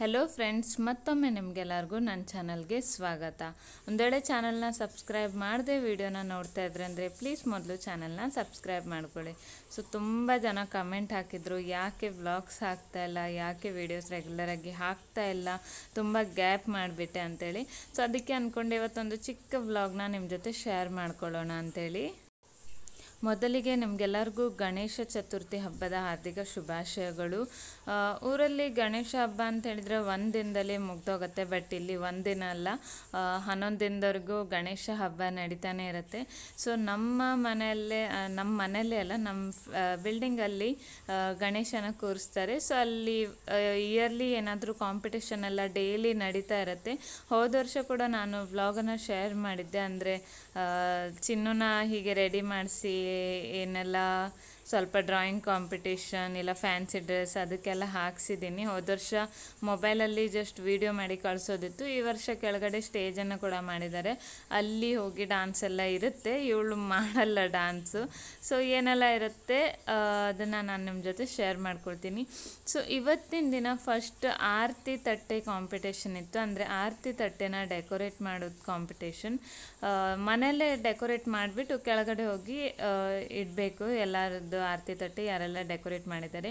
hello friends ಮತ್ತೊಮ್ಮೆ ನಿಮಗೆಲ್ಲರಿಗೂ ನನ್ನ ಚಾನಲ್ಗೆ ಸ್ವಾಗತ ಒಂದೆಡೆ ಚಾನಲ್ನ ಸಬ್ಸ್ಕ್ರೈಬ್ ಮಾಡದೆ ವೀಡಿಯೋನ ನೋಡ್ತಾ ಇದ್ರೆ ಅಂದರೆ ಪ್ಲೀಸ್ ಮೊದಲು ಚಾನಲ್ನ ಸಬ್ಸ್ಕ್ರೈಬ್ ಮಾಡ್ಕೊಳ್ಳಿ ಸೊ ತುಂಬ ಜನ ಕಮೆಂಟ್ ಹಾಕಿದ್ರು ಯಾಕೆ ವ್ಲಾಗ್ಸ್ ಹಾಕ್ತಾ ಇಲ್ಲ ಯಾಕೆ ವೀಡಿಯೋಸ್ ರೆಗ್ಯುಲರಾಗಿ ಹಾಕ್ತಾ ಇಲ್ಲ ತುಂಬ ಗ್ಯಾಪ್ ಮಾಡಿಬಿಟ್ಟೆ ಅಂಥೇಳಿ ಸೊ ಅದಕ್ಕೆ ಅಂದ್ಕೊಂಡು ಇವತ್ತೊಂದು ಚಿಕ್ಕ ವ್ಲಾಗ್ನ ನಿಮ್ಮ ಜೊತೆ ಶೇರ್ ಮಾಡ್ಕೊಳ್ಳೋಣ ಅಂಥೇಳಿ ಮೊದಲಿಗೆ ನಮಗೆಲ್ಲರಿಗೂ ಗಣೇಶ ಚತುರ್ಥಿ ಹಬ್ಬದ ಹಾರ್ದಿಕ ಶುಭಾಶಯಗಳು ಊರಲ್ಲಿ ಗಣೇಶ ಹಬ್ಬ ಅಂತ ಹೇಳಿದರೆ ಒಂದು ದಿನದಲ್ಲಿ ಮುಗ್ದೋಗುತ್ತೆ ಬಟ್ ಇಲ್ಲಿ ಒಂದು ದಿನ ಅಲ್ಲ ಹನ್ನೊಂದು ದಿನದವರೆಗೂ ಗಣೇಶ ಹಬ್ಬ ನಡೀತಾನೆ ಇರುತ್ತೆ ಸೊ ನಮ್ಮ ಮನೆಯಲ್ಲೇ ನಮ್ಮ ಮನೆಯಲ್ಲೇ ಅಲ್ಲ ನಮ್ಮ ಬಿಲ್ಡಿಂಗಲ್ಲಿ ಗಣೇಶನ ಕೂರಿಸ್ತಾರೆ ಸೊ ಅಲ್ಲಿ ಇಯರ್ಲಿ ಏನಾದರೂ ಕಾಂಪಿಟೇಷನ್ ಎಲ್ಲ ಡೈಲಿ ನಡೀತಾ ಇರುತ್ತೆ ಹೋದ ವರ್ಷ ಕೂಡ ನಾನು ವ್ಲಾಗನ್ನು ಶೇರ್ ಮಾಡಿದ್ದೆ ಅಂದರೆ ಚಿನ್ನನ ಹೀಗೆ ರೆಡಿ ಮಾಡಿಸಿ என்னெல்லாம் ಸ್ವಲ್ಪ ಡ್ರಾಯಿಂಗ್ ಕಾಂಪಿಟೇಷನ್ ಇಲ್ಲ ಫ್ಯಾನ್ಸಿ ಡ್ರೆಸ್ ಅದಕ್ಕೆಲ್ಲ ಹಾಕ್ಸಿದ್ದೀನಿ ಹೋದ ವರ್ಷ ಮೊಬೈಲಲ್ಲಿ ಜಸ್ಟ್ ವೀಡಿಯೋ ಮಾಡಿ ಕಳಿಸೋದಿತ್ತು ಈ ವರ್ಷ ಕೆಳಗಡೆ ಸ್ಟೇಜನ್ನು ಕೂಡ ಮಾಡಿದ್ದಾರೆ ಅಲ್ಲಿ ಹೋಗಿ ಡ್ಯಾನ್ಸ್ ಎಲ್ಲ ಇರುತ್ತೆ ಇವಳು ಮಾಡಲ್ಲ ಡ್ಯಾನ್ಸು ಸೊ ಏನೆಲ್ಲ ಇರುತ್ತೆ ಅದನ್ನು ನಾನು ನಿಮ್ಮ ಜೊತೆ ಶೇರ್ ಮಾಡ್ಕೊಳ್ತೀನಿ ಸೊ ಇವತ್ತಿನ ದಿನ ಫಸ್ಟ್ ಆರತಿ ತಟ್ಟೆ ಕಾಂಪಿಟೇಷನ್ ಇತ್ತು ಅಂದರೆ ಆರತಿ ತಟ್ಟೆನ ಡೆಕೋರೇಟ್ ಮಾಡೋದು ಕಾಂಪಿಟೇಷನ್ ಮನೆಯಲ್ಲೇ ಡೆಕೋರೇಟ್ ಮಾಡಿಬಿಟ್ಟು ಕೆಳಗಡೆ ಹೋಗಿ ಇಡಬೇಕು ಎಲ್ಲರದ್ದು ಒಂದು ಆರತಿ ತಟ್ಟೆ ಯಾರೆಲ್ಲ ಡೆಕೋರೇಟ್ ಮಾಡಿದ್ದಾರೆ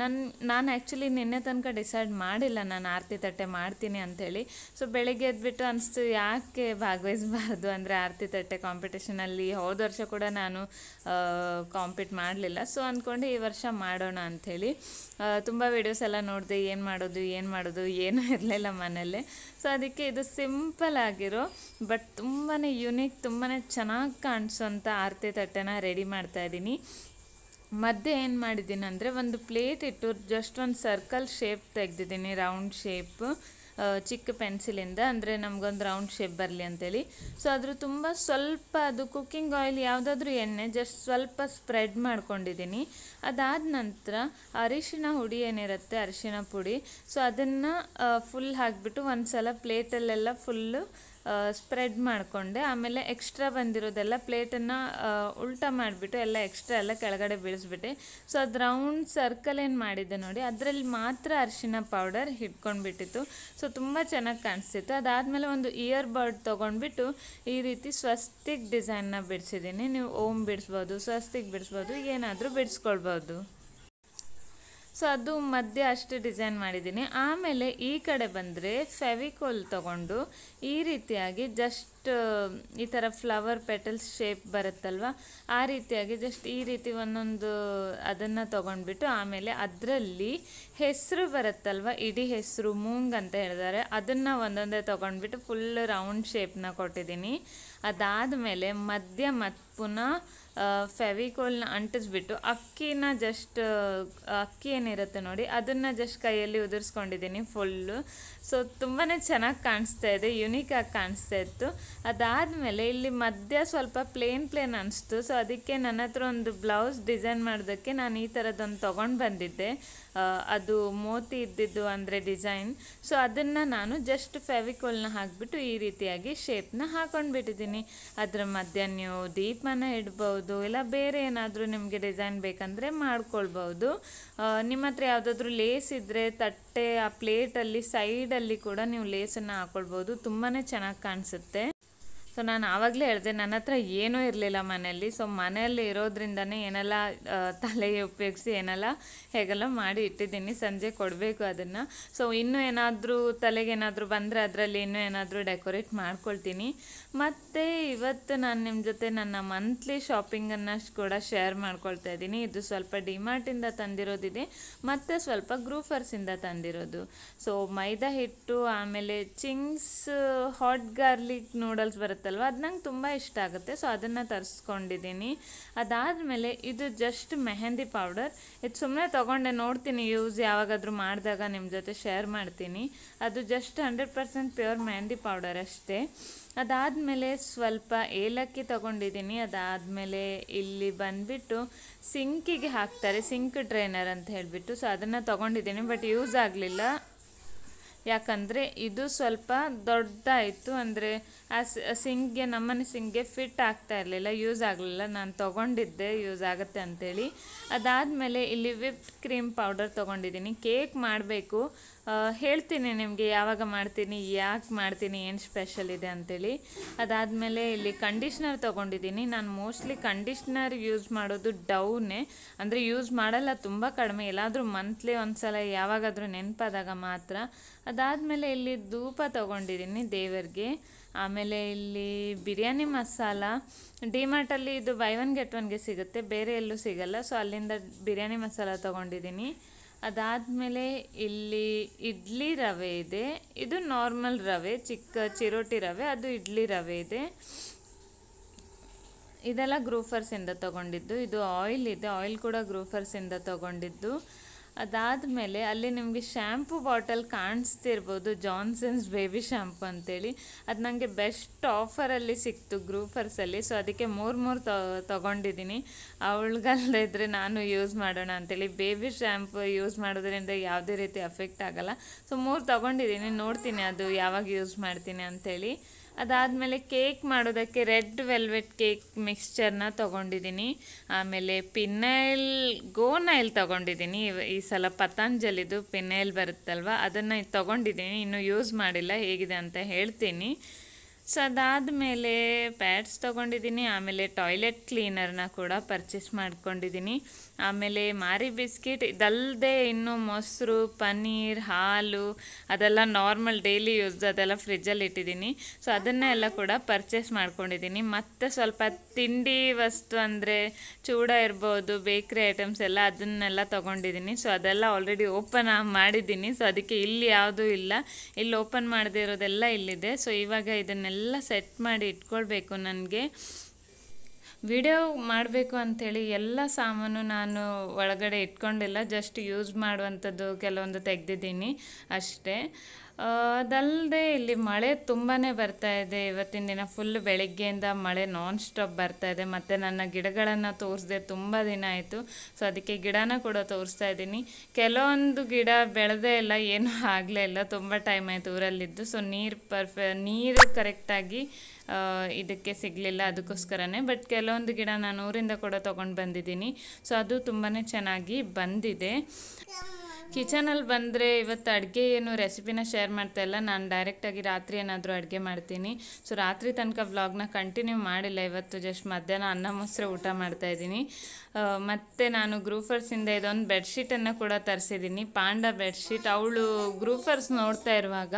ನನ್ನ ನಾನು ಆ್ಯಕ್ಚುಲಿ ನಿನ್ನೆ ತನಕ ಡಿಸೈಡ್ ಮಾಡಿಲ್ಲ ನಾನು ಆರತಿ ತಟ್ಟೆ ಮಾಡ್ತೀನಿ ಅಂಥೇಳಿ ಸೊ ಬೆಳಗ್ಗೆ ಎದ್ಬಿಟ್ಟು ಅನಿಸ್ತು ಯಾಕೆ ಭಾಗವಹಿಸಬಾರ್ದು ಅಂದರೆ ಆರತಿ ತಟ್ಟೆ ಕಾಂಪಿಟೇಷನಲ್ಲಿ ಹೋದ ವರ್ಷ ಕೂಡ ನಾನು ಕಾಂಪೀಟ್ ಮಾಡಲಿಲ್ಲ ಸೊ ಅಂದ್ಕೊಂಡು ಈ ವರ್ಷ ಮಾಡೋಣ ಅಂಥೇಳಿ ತುಂಬ ವೀಡಿಯೋಸ್ ಎಲ್ಲ ನೋಡಿದೆ ಏನು ಮಾಡೋದು ಏನು ಮಾಡೋದು ಏನೂ ಇರಲಿಲ್ಲ ಮನೆಯಲ್ಲೇ ಸೊ ಅದಕ್ಕೆ ಇದು ಸಿಂಪಲ್ ಆಗಿರೋ ಬಟ್ ತುಂಬಾ ಯುನೀಕ್ ತುಂಬಾ ಚೆನ್ನಾಗಿ ಕಾಣಿಸೋಂಥ ಆರತಿ ತಟ್ಟೆನ ರೆಡಿ ಮಾಡ್ತಾ ಇದ್ದೀನಿ ಮಧ್ಯೆ ಏನು ಮಾಡಿದ್ದೀನಿ ಅಂದರೆ ಒಂದು ಪ್ಲೇಟ್ ಇಟ್ಟು ಜಸ್ಟ್ ಒಂದು ಸರ್ಕಲ್ ಶೇಪ್ ತೆಗೆದಿದ್ದೀನಿ ರೌಂಡ್ ಶೇಪ್ ಚಿಕ್ಕ ಪೆನ್ಸಿಲಿಂದ ಅಂದರೆ ನಮಗೊಂದು ರೌಂಡ್ ಶೇಪ್ ಬರಲಿ ಅಂತೇಳಿ ಸೊ ಅದ್ರ ತುಂಬ ಸ್ವಲ್ಪ ಅದು ಕುಕ್ಕಿಂಗ್ ಆಯಿಲ್ ಯಾವುದಾದ್ರೂ ಎಣ್ಣೆ ಜಸ್ಟ್ ಸ್ವಲ್ಪ ಸ್ಪ್ರೆಡ್ ಮಾಡ್ಕೊಂಡಿದ್ದೀನಿ ಅದಾದ ನಂತರ ಅರಿಶಿನ ಹುಡಿ ಏನಿರುತ್ತೆ ಅರಿಶಿನ ಪುಡಿ ಸೊ ಅದನ್ನು ಫುಲ್ ಹಾಕಿಬಿಟ್ಟು ಒಂದು ಸಲ ಪ್ಲೇಟಲ್ಲೆಲ್ಲ ಫುಲ್ಲು ಸ್ಪ್ರೆಡ್ ಮಾಡಿಕೊಂಡೆ ಆಮೇಲೆ ಎಕ್ಸ್ಟ್ರಾ ಬಂದಿರೋದೆಲ್ಲ ಪ್ಲೇಟನ್ನು ಉಲ್ಟ ಮಾಡಿಬಿಟ್ಟು ಎಲ್ಲ ಎಕ್ಸ್ಟ್ರಾ ಎಲ್ಲ ಕೆಳಗಡೆ ಬೀಳಿಸ್ಬಿಟ್ಟೆ ಸೊ ಅದು ರೌಂಡ್ ಸರ್ಕಲ್ ಏನು ಮಾಡಿದ್ದೆ ನೋಡಿ ಅದರಲ್ಲಿ ಮಾತ್ರ ಅರಿಶಿನ ಪೌಡರ್ ಹಿಡ್ಕೊಂಡ್ಬಿಟ್ಟಿತ್ತು ಸೊ ತುಂಬ ಚೆನ್ನಾಗಿ ಕಾಣಿಸ್ತಿತ್ತು ಅದಾದಮೇಲೆ ಒಂದು ಇಯರ್ ಬರ್ಡ್ ತೊಗೊಂಡ್ಬಿಟ್ಟು ಈ ರೀತಿ ಸ್ವಸ್ತಿಕ್ ಡಿಸೈನ್ನ ಬಿಡಿಸಿದ್ದೀನಿ ನೀವು ಓಮ್ ಬಿಡಿಸ್ಬೋದು ಸ್ವಸ್ತಿಕ್ ಬಿಡಿಸ್ಬೋದು ಏನಾದರೂ ಬಿಡಿಸ್ಕೊಳ್ಬೋದು ಸೊ ಅದು ಮಧ್ಯ ಅಷ್ಟು ಡಿಸೈನ್ ಮಾಡಿದ್ದೀನಿ ಆಮೇಲೆ ಈ ಕಡೆ ಬಂದರೆ ಫೆವಿಕೋಲ್ ತಗೊಂಡು ಈ ರೀತಿಯಾಗಿ ಜಸ್ಟ್ ಈ ಥರ ಫ್ಲವರ್ ಪೆಟಲ್ಸ್ ಶೇಪ್ ಬರುತ್ತಲ್ವ ಆ ರೀತಿಯಾಗಿ ಜಸ್ಟ್ ಈ ರೀತಿ ಒಂದೊಂದು ಅದನ್ನು ತೊಗೊಂಡ್ಬಿಟ್ಟು ಆಮೇಲೆ ಅದರಲ್ಲಿ ಹೆಸರು ಬರುತ್ತಲ್ವ ಇಡೀ ಹೆಸರು ಮೂಂಗ್ ಅಂತ ಹೇಳಿದ್ದಾರೆ ಅದನ್ನು ಒಂದೊಂದೇ ತೊಗೊಂಡ್ಬಿಟ್ಟು ಫುಲ್ ರೌಂಡ್ ಶೇಪ್ನ ಕೊಟ್ಟಿದ್ದೀನಿ ಅದಾದ ಮೇಲೆ ಮಧ್ಯ ಮತ್ತು ಪುನಃ ಫೆವಿಕೋಲ್ನ ಅಂಟಿಸ್ಬಿಟ್ಟು ಅಕ್ಕಿನ ಜಸ್ಟ್ ಅಕ್ಕಿ ಏನಿರುತ್ತೆ ನೋಡಿ ಅದನ್ನು ಜಸ್ಟ್ ಕೈಯಲ್ಲಿ ಉದುರಿಸ್ಕೊಂಡಿದ್ದೀನಿ ಫುಲ್ಲು ಸೊ ತುಂಬಾ ಚೆನ್ನಾಗಿ ಕಾಣಿಸ್ತಾ ಇದೆ ಯುನೀಕಾಗಿ ಕಾಣಿಸ್ತಾ ಇತ್ತು ಅದಾದಮೇಲೆ ಇಲ್ಲಿ ಮಧ್ಯ ಸ್ವಲ್ಪ ಪ್ಲೇನ್ ಪ್ಲೇನ್ ಅನಿಸ್ತು ಸೊ ಅದಕ್ಕೆ ನನ್ನ ಹತ್ರ ಒಂದು ಬ್ಲೌಸ್ ಡಿಸೈನ್ ಮಾಡೋದಕ್ಕೆ ನಾನು ಈ ಥರದ್ದೊಂದು ತೊಗೊಂಡು ಬಂದಿದ್ದೆ ಅದು ಮೋತಿ ಇದ್ದಿದ್ದು ಅಂದರೆ ಡಿಸೈನ್ ಸೊ ಅದನ್ನು ನಾನು ಜಸ್ಟ್ ಫೆವಿಕೋಲ್ನ ಹಾಕ್ಬಿಟ್ಟು ಈ ರೀತಿಯಾಗಿ ಶೇಪ್ನ ಹಾಕೊಂಡ್ಬಿಟ್ಟಿದ್ದೀನಿ ಅದರ ಮಧ್ಯ ನೀವು ದೀಪನ ಇಡ್ಬೋದು ಮಾಡ್ಕೊಳ್ಬೋದು ಇಲ್ಲ ಬೇರೆ ಏನಾದರೂ ನಿಮಗೆ ಡಿಸೈನ್ ಬೇಕಂದರೆ ಮಾಡ್ಕೊಳ್ಬೋದು ನಿಮ್ಮ ಹತ್ರ ಯಾವುದಾದ್ರೂ ಲೇಸ್ ಇದ್ದರೆ ತಟ್ಟೆ ಆ ಪ್ಲೇಟಲ್ಲಿ ಸೈಡಲ್ಲಿ ಕೂಡ ನೀವು ಲೇಸನ್ನು ಹಾಕೊಳ್ಬೋದು ತುಂಬಾ ಚೆನ್ನಾಗಿ ಕಾಣಿಸುತ್ತೆ ಸೊ ನಾನು ಆವಾಗಲೇ ಹೇಳಿದೆ ನನ್ನ ಹತ್ರ ಏನೂ ಇರಲಿಲ್ಲ ಮನೆಯಲ್ಲಿ ಸೊ ಮನೆಯಲ್ಲಿ ಇರೋದ್ರಿಂದನೇ ಏನೆಲ್ಲ ತಲೆಗೆ ಉಪಯೋಗಿಸಿ ಏನೆಲ್ಲ ಹೇಗೆಲ್ಲ ಮಾಡಿ ಇಟ್ಟಿದ್ದೀನಿ ಸಂಜೆ ಕೊಡಬೇಕು ಅದನ್ನು ಸೊ ಇನ್ನೂ ಏನಾದರೂ ತಲೆಗೆ ಏನಾದರೂ ಬಂದರೆ ಅದರಲ್ಲಿ ಇನ್ನೂ ಏನಾದರೂ ಡೆಕೋರೇಟ್ ಮಾಡ್ಕೊಳ್ತೀನಿ ಮತ್ತು ಇವತ್ತು ನಾನು ನಿಮ್ಮ ಜೊತೆ ನನ್ನ ಮಂತ್ಲಿ ಶಾಪಿಂಗನ್ನು ಕೂಡ ಶೇರ್ ಮಾಡ್ಕೊಳ್ತಾ ಇದ್ದೀನಿ ಇದು ಸ್ವಲ್ಪ ಡಿಮಾರ್ಟಿಂದ ತಂದಿರೋದಿದೆ ಮತ್ತು ಸ್ವಲ್ಪ ಗ್ರೂಫರ್ಸಿಂದ ತಂದಿರೋದು ಸೊ ಮೈದಾ ಹಿಟ್ಟು ಆಮೇಲೆ ಚಿಂಗ್ಸ್ ಹಾಟ್ ಗಾರ್ಲಿಕ್ ನೂಡಲ್ಸ್ ಬರುತ್ತೆ ಇರುತ್ತಲ್ವ ಅದು ನಂಗೆ ತುಂಬ ಇಷ್ಟ ಆಗುತ್ತೆ ಸೊ ಅದನ್ನು ತರಿಸ್ಕೊಂಡಿದ್ದೀನಿ ಅದಾದಮೇಲೆ ಇದು ಜಸ್ಟ್ ಮೆಹಂದಿ ಪೌಡರ್ ಇದು ಸುಮ್ಮನೆ ತೊಗೊಂಡೆ ನೋಡ್ತೀನಿ ಯೂಸ್ ಯಾವಾಗಾದರೂ ಮಾಡಿದಾಗ ನಿಮ್ಮ ಜೊತೆ ಶೇರ್ ಮಾಡ್ತೀನಿ ಅದು just hundred percent pure mehndi powder ಅಷ್ಟೇ ಅದಾದಮೇಲೆ ಸ್ವಲ್ಪ ಏಲಕ್ಕಿ ತೊಗೊಂಡಿದ್ದೀನಿ ಅದಾದಮೇಲೆ ಇಲ್ಲಿ ಬಂದುಬಿಟ್ಟು ಸಿಂಕಿಗೆ ಹಾಕ್ತಾರೆ ಸಿಂಕ್ ಟ್ರೈನರ್ ಅಂತ ಹೇಳಿಬಿಟ್ಟು ಸೊ ಅದನ್ನು ತೊಗೊಂಡಿದ್ದೀನಿ ಬಟ್ ಯೂಸ್ ಆಗಲಿಲ್ಲ ಯಾಕಂದರೆ ಇದು ಸ್ವಲ್ಪ ದೊಡ್ಡದಾಯಿತು ಅಂದರೆ ಆ ಸಿಂಕ್ಗೆ ನಮ್ಮನೆ ಸಿಂಕ್ಗೆ ಫಿಟ್ ಆಗ್ತಾ ಇರಲಿಲ್ಲ ಯೂಸ್ ಆಗಲಿಲ್ಲ ನಾನು ತೊಗೊಂಡಿದ್ದೆ ಯೂಸ್ ಆಗುತ್ತೆ ಅಂಥೇಳಿ ಅದಾದಮೇಲೆ ಇಲ್ಲಿ ವಿಪ್ಡ್ ಕ್ರೀಮ್ ಪೌಡರ್ ತೊಗೊಂಡಿದ್ದೀನಿ ಕೇಕ್ ಮಾಡಬೇಕು ಹೇಳ್ತೀನಿ ನಿಮಗೆ ಯಾವಾಗ ಮಾಡ್ತೀನಿ ಯಾಕೆ ಮಾಡ್ತೀನಿ ಏನು ಸ್ಪೆಷಲ್ ಇದೆ ಅಂತೇಳಿ ಅದಾದಮೇಲೆ ಇಲ್ಲಿ ಕಂಡೀಷ್ನರ್ ತೊಗೊಂಡಿದ್ದೀನಿ ನಾನು ಮೋಸ್ಟ್ಲಿ ಕಂಡೀಷ್ನರ್ ಯೂಸ್ ಮಾಡೋದು ಡೌನೇ ಅಂದರೆ ಯೂಸ್ ಮಾಡಲ್ಲ ತುಂಬ ಕಡಿಮೆ ಎಲ್ಲಾದರೂ ಮಂತ್ಲಿ ಒಂದು ಸಲ ಯಾವಾಗಾದರೂ ನೆನಪಾದಾಗ ಮಾತ್ರ ಅದಾದಮೇಲೆ ಇಲ್ಲಿ ಧೂಪ ತೊಗೊಂಡಿದ್ದೀನಿ ದೇವರಿಗೆ ಆಮೇಲೆ ಇಲ್ಲಿ ಬಿರಿಯಾನಿ ಮಸಾಲ ಡಿಮಾರ್ಟಲ್ಲಿ ಇದು ಬೈ ಒನ್ ಗೆಟ್ ಒನ್ಗೆ ಸಿಗುತ್ತೆ ಬೇರೆ ಎಲ್ಲೂ ಸಿಗಲ್ಲ ಸೊ ಅಲ್ಲಿಂದ ಬಿರಿಯಾನಿ ಮಸಾಲ ತೊಗೊಂಡಿದ್ದೀನಿ ಅದಾದಮೇಲೆ ಇಲ್ಲಿ ಇಡ್ಲಿ ರವೆ ಇದೆ ಇದು ನಾರ್ಮಲ್ ರವೆ ಚಿಕ್ಕ ಚಿರೋಟಿ ರವೆ ಅದು ಇಡ್ಲಿ ರವೆ ಇದೆ ಇದೆಲ್ಲ ಗ್ರೂಫರ್ಸಿಂದ ತೊಗೊಂಡಿದ್ದು ಇದು ಆಯಿಲ್ ಇದೆ ಆಯಿಲ್ ಕೂಡ ಗ್ರೂಫರ್ಸಿಂದ ತೊಗೊಂಡಿದ್ದು ಅದಾದಮೇಲೆ ಅಲ್ಲಿ ನಿಮಗೆ ಶ್ಯಾಂಪು ಬಾಟಲ್ ಕಾಣಿಸ್ತಿರ್ಬೋದು ಜಾನ್ಸನ್ಸ್ ಬೇಬಿ ಶ್ಯಾಂಪು ಅಂತೇಳಿ ಅದು ನನಗೆ ಬೆಸ್ಟ್ ಆಫರಲ್ಲಿ ಸಿಕ್ತು ಗ್ರೂಫರ್ಸಲ್ಲಿ ಸೊ ಅದಕ್ಕೆ ಮೂರು ಮೂರು ತೊಗೊಂಡಿದ್ದೀನಿ ಅವಳಿಗಲ್ಲದೆ ಇದ್ದರೆ ನಾನು ಯೂಸ್ ಮಾಡೋಣ ಅಂತೇಳಿ ಬೇಬಿ ಶ್ಯಾಂಪು ಯೂಸ್ ಮಾಡೋದ್ರಿಂದ ಯಾವುದೇ ರೀತಿ ಅಫೆಕ್ಟ್ ಆಗಲ್ಲ ಸೊ ಮೂರು ತೊಗೊಂಡಿದ್ದೀನಿ ನೋಡ್ತೀನಿ ಅದು ಯಾವಾಗ ಯೂಸ್ ಮಾಡ್ತೀನಿ ಅಂಥೇಳಿ ಅದಾದಮೇಲೆ ಕೇಕ್ ಮಾಡೋದಕ್ಕೆ ರೆಡ್ ವೆಲ್ವೆಟ್ ಕೇಕ್ ಮಿಕ್ಸ್ಚರ್ನ ತೊಗೊಂಡಿದ್ದೀನಿ ಆಮೇಲೆ ಪಿನ್ನೈಲ್ ಗೋನೈಲ್ ತೊಗೊಂಡಿದ್ದೀನಿ ಈ ಸಲ ಪತಂಜಲಿದು ಪಿನ್ನೈಲ್ ಬರುತ್ತಲ್ವ ಅದನ್ನು ತೊಗೊಂಡಿದ್ದೀನಿ ಇನ್ನೂ ಯೂಸ್ ಮಾಡಿಲ್ಲ ಹೇಗಿದೆ ಅಂತ ಹೇಳ್ತೀನಿ ಸೊ ಅದಾದಮೇಲೆ ಪ್ಯಾಡ್ಸ್ ತೊಗೊಂಡಿದ್ದೀನಿ ಆಮೇಲೆ ಟಾಯ್ಲೆಟ್ ಕ್ಲೀನರ್ನ ಕೂಡ ಪರ್ಚೇಸ್ ಮಾಡ್ಕೊಂಡಿದ್ದೀನಿ ಆಮೇಲೆ ಮಾರಿ ಬಿಸ್ಕಿಟ್ ಇದಲ್ಲದೆ ಇನ್ನು ಮೊಸರು ಪನ್ನೀರ್ ಹಾಲು ಅದೆಲ್ಲ ನಾರ್ಮಲ್ ಡೈಲಿ ಯೂಸ್ ಅದೆಲ್ಲ ಫ್ರಿಜ್ಜಲ್ಲಿ ಇಟ್ಟಿದ್ದೀನಿ ಸೊ ಅದನ್ನೆಲ್ಲ ಕೂಡ ಪರ್ಚೇಸ್ ಮಾಡ್ಕೊಂಡಿದ್ದೀನಿ ಮತ್ತು ಸ್ವಲ್ಪ ತಿಂಡಿ ವಸ್ತು ಅಂದರೆ ಚೂಡ ಇರ್ಬೋದು ಬೇಕ್ರಿ ಐಟಮ್ಸ್ ಎಲ್ಲ ಅದನ್ನೆಲ್ಲ ತೊಗೊಂಡಿದ್ದೀನಿ ಸೊ ಅದೆಲ್ಲ ಆಲ್ರೆಡಿ ಓಪನ್ ಮಾಡಿದ್ದೀನಿ ಸೊ ಅದಕ್ಕೆ ಇಲ್ಲಿ ಯಾವುದೂ ಇಲ್ಲ ಇಲ್ಲಿ ಓಪನ್ ಮಾಡದೇ ಇರೋದೆಲ್ಲ ಇಲ್ಲಿದೆ ಸೊ ಇವಾಗ ಇದನ್ನೆಲ್ಲ ಎಲ್ಲ ಸೆಟ್ ಮಾಡಿ ಇಟ್ಕೊಳ್ಬೇಕು ನನಗೆ ವಿಡಿಯೋ ಮಾಡಬೇಕು ಅಂಥೇಳಿ ಎಲ್ಲ ಸಾಮಾನು ನಾನು ಒಳಗಡೆ ಇಟ್ಕೊಂಡಿಲ್ಲ ಜಸ್ಟ್ ಯೂಸ್ ಮಾಡುವಂಥದ್ದು ಕೆಲವೊಂದು ತೆಗೆದಿದ್ದೀನಿ ಅಷ್ಟೇ ಅದಲ್ಲದೆ ಇಲ್ಲಿ ಮಳೆ ತುಂಬಾ ಬರ್ತಾ ಇದೆ ಇವತ್ತಿನ ದಿನ ಫುಲ್ ಬೆಳಗ್ಗೆಯಿಂದ ಮಳೆ ನಾನ್ ಸ್ಟಾಪ್ ಬರ್ತಾ ಇದೆ ಮತ್ತು ನನ್ನ ಗಿಡಗಳನ್ನು ತೋರಿಸ್ದೆ ತುಂಬ ದಿನ ಆಯಿತು ಸೊ ಅದಕ್ಕೆ ಗಿಡನ ಕೂಡ ತೋರಿಸ್ತಾ ಇದ್ದೀನಿ ಕೆಲವೊಂದು ಗಿಡ ಬೆಳೆದೇ ಇಲ್ಲ ಏನೂ ಆಗಲೇ ಇಲ್ಲ ತುಂಬ ಟೈಮ್ ಆಯಿತು ಊರಲ್ಲಿದ್ದು ಸೊ ನೀರು ಪರ್ಫೆ ನೀರು ಕರೆಕ್ಟಾಗಿ ಇದಕ್ಕೆ ಸಿಗಲಿಲ್ಲ ಅದಕ್ಕೋಸ್ಕರನೇ ಬಟ್ ಕೆಲವೊಂದು ಗಿಡ ನಾನು ಊರಿಂದ ಕೂಡ ತೊಗೊಂಡು ಬಂದಿದ್ದೀನಿ ಸೊ ಅದು ತುಂಬಾ ಚೆನ್ನಾಗಿ ಬಂದಿದೆ ಕಿಚನಲ್ಲಿ ಬಂದರೆ ಇವತ್ತು ಅಡುಗೆ ಏನು ರೆಸಿಪಿನ ಶೇರ್ ಮಾಡ್ತಾ ಇಲ್ಲ ನಾನು ಡೈರೆಕ್ಟಾಗಿ ರಾತ್ರಿ ಏನಾದರೂ ಅಡುಗೆ ಮಾಡ್ತೀನಿ ಸೊ ರಾತ್ರಿ ತನಕ ವ್ಲಾಗ್ನ ಕಂಟಿನ್ಯೂ ಮಾಡಿಲ್ಲ ಇವತ್ತು ಜಸ್ಟ್ ಮಧ್ಯಾಹ್ನ ಅನ್ನ ಮೊಸರು ಊಟ ಮಾಡ್ತಾಯಿದ್ದೀನಿ ಮತ್ತು ನಾನು ಗ್ರೂಫರ್ಸಿಂದ ಇದೊಂದು ಬೆಡ್ಶೀಟನ್ನು ಕೂಡ ತರಿಸಿದ್ದೀನಿ ಪಾಂಡ ಬೆಡ್ಶೀಟ್ ಅವಳು ಗ್ರೂಫರ್ಸ್ ನೋಡ್ತಾ ಇರುವಾಗ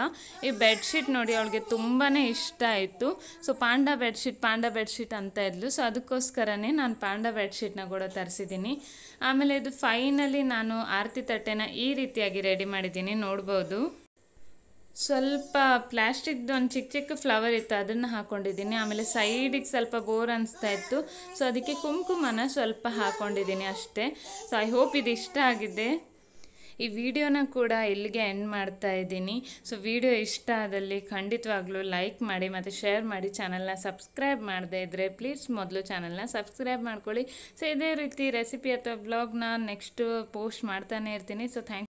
ಈ ಬೆಡ್ಶೀಟ್ ನೋಡಿ ಅವಳಿಗೆ ತುಂಬಾ ಇಷ್ಟ ಆಯಿತು so panda bedsheet panda bedsheet ಅಂತ ಇದ್ಲು ಸೊ ಅದಕ್ಕೋಸ್ಕರನೇ ನಾನು ಪಾಂಡ ಬೆಡ್ಶೀಟ್ನ ಕೂಡ ತರಿಸಿದ್ದೀನಿ ಆಮೇಲೆ ಇದು ಫೈನಲಿ ನಾನು ಆರತಿ ತಟ್ಟೆನ ಈ ರೀತಿಯಾಗಿ ರೆಡಿ ಮಾಡಿದ್ದೀನಿ ನೋಡ್ಬೋದು ಸ್ವಲ್ಪ ಪ್ಲ್ಯಾಸ್ಟಿಕ್ದು ಒಂದು ಚಿಕ್ಕ ಚಿಕ್ಕ ಫ್ಲವರ್ ಇತ್ತು ಅದನ್ನು ಹಾಕ್ಕೊಂಡಿದ್ದೀನಿ ಆಮೇಲೆ ಸೈಡಿಗೆ ಸ್ವಲ್ಪ ಬೋರ್ ಅನಿಸ್ತಾ ಇತ್ತು ಸೊ ಅದಕ್ಕೆ ಕುಂಕುಮನ ಸ್ವಲ್ಪ ಹಾಕ್ಕೊಂಡಿದ್ದೀನಿ ಅಷ್ಟೇ ಸೊ ಐ ಹೋಪ್ ಇದು ಇಷ್ಟ ಆಗಿದೆ ಈ ವಿಡಿಯೋನ ಕೂಡ ಇಲ್ಲಿಗೆ ಎಂಡ್ ಮಾಡ್ತಾ ಇದ್ದೀನಿ ಸೊ ವಿಡಿಯೋ ಇಷ್ಟ ಆದಲ್ಲಿ ಖಂಡಿತವಾಗ್ಲೂ ಲೈಕ್ ಮಾಡಿ ಮತ್ತು ಶೇರ್ ಮಾಡಿ ಚಾನಲ್ನ ಸಬ್ಸ್ಕ್ರೈಬ್ ಮಾಡದೇ ಇದ್ದರೆ ಪ್ಲೀಸ್ ಮೊದಲು ಚಾನಲ್ನ ಸಬ್ಸ್ಕ್ರೈಬ್ ಮಾಡ್ಕೊಳ್ಳಿ ಸೊ ಇದೇ ರೀತಿ ರೆಸಿಪಿ ಅಥವಾ ಬ್ಲಾಗ್ನ ನೆಕ್ಸ್ಟು ಪೋಸ್ಟ್ ಮಾಡ್ತಾನೆ ಇರ್ತೀನಿ ಸೊ ಥ್ಯಾಂಕ್